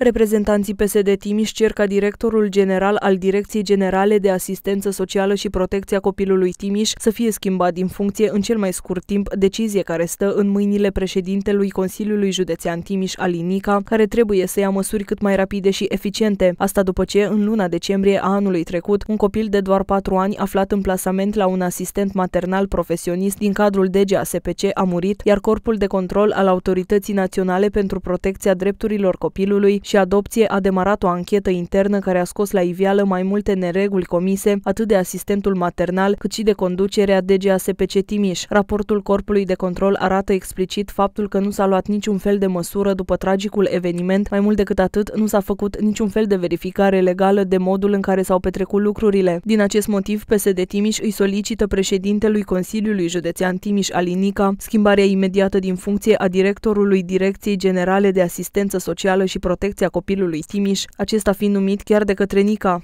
Reprezentanții PSD Timiș cer ca directorul general al Direcției Generale de Asistență Socială și Protecția Copilului Timiș să fie schimbat din funcție în cel mai scurt timp, decizie care stă în mâinile președintelui Consiliului Județean Timiș Alinica, care trebuie să ia măsuri cât mai rapide și eficiente. Asta după ce, în luna decembrie a anului trecut, un copil de doar 4 ani aflat în plasament la un asistent maternal profesionist din cadrul DGASPC a murit, iar Corpul de Control al Autorității Naționale pentru Protecția Drepturilor Copilului și adopție a demarat o anchetă internă care a scos la iveală mai multe nereguli comise atât de asistentul maternal cât și de conducerea DGASPC Timiș. Raportul Corpului de Control arată explicit faptul că nu s-a luat niciun fel de măsură după tragicul eveniment, mai mult decât atât nu s-a făcut niciun fel de verificare legală de modul în care s-au petrecut lucrurile. Din acest motiv, PSD Timiș îi solicită președintelui Consiliului Județean Timiș Alinica schimbarea imediată din funcție a directorului Direcției Generale de Asistență Socială și Protecție protecția copilului Timiș, acesta fiind numit chiar de către Nica.